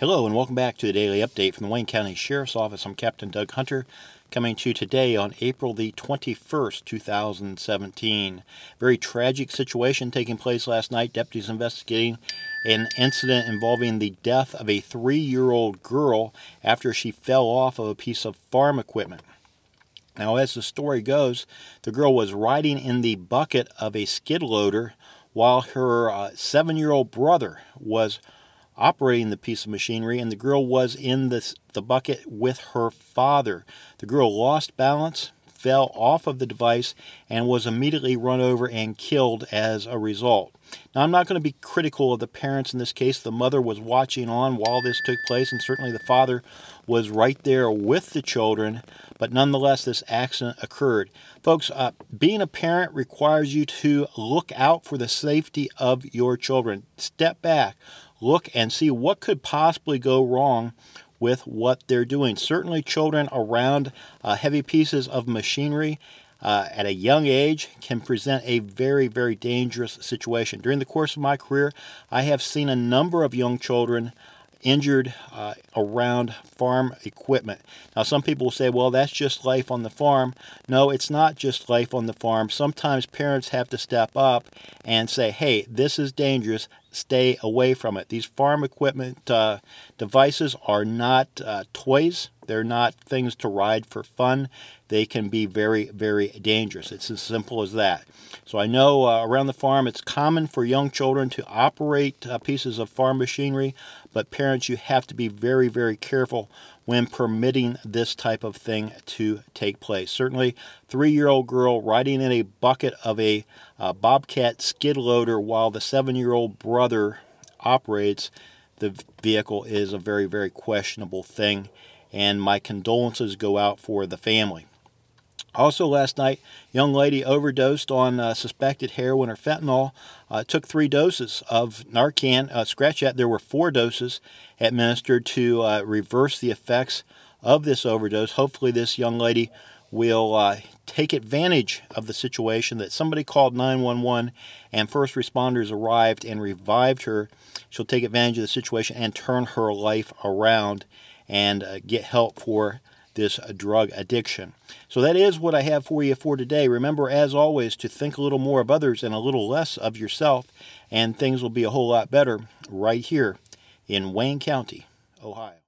Hello and welcome back to the Daily Update from the Wayne County Sheriff's Office. I'm Captain Doug Hunter coming to you today on April the 21st, 2017. Very tragic situation taking place last night. Deputies investigating an incident involving the death of a three-year-old girl after she fell off of a piece of farm equipment. Now, as the story goes, the girl was riding in the bucket of a skid loader while her uh, seven-year-old brother was operating the piece of machinery, and the girl was in the the bucket with her father. The girl lost balance, fell off of the device, and was immediately run over and killed as a result. Now, I'm not going to be critical of the parents in this case. The mother was watching on while this took place, and certainly the father was right there with the children, but nonetheless, this accident occurred. Folks, uh, being a parent requires you to look out for the safety of your children. Step back, look and see what could possibly go wrong with what they're doing. Certainly children around uh, heavy pieces of machinery uh, at a young age can present a very, very dangerous situation. During the course of my career, I have seen a number of young children injured uh, around farm equipment. Now, some people will say, well, that's just life on the farm. No, it's not just life on the farm. Sometimes parents have to step up and say, hey, this is dangerous. Stay away from it. These farm equipment uh, devices are not uh, toys. They're not things to ride for fun. They can be very, very dangerous. It's as simple as that. So I know uh, around the farm it's common for young children to operate uh, pieces of farm machinery, but parents, you have to be very, very careful when permitting this type of thing to take place. Certainly, three-year-old girl riding in a bucket of a uh, Bobcat skid loader while the seven-year-old brother operates the vehicle is a very, very questionable thing and my condolences go out for the family. Also, last night, young lady overdosed on uh, suspected heroin or fentanyl. Uh, took three doses of Narcan. Uh, scratch that, there were four doses administered to uh, reverse the effects of this overdose. Hopefully, this young lady will uh, take advantage of the situation that somebody called 911 and first responders arrived and revived her. She'll take advantage of the situation and turn her life around and uh, get help for this uh, drug addiction. So that is what I have for you for today. Remember, as always, to think a little more of others and a little less of yourself, and things will be a whole lot better right here in Wayne County, Ohio.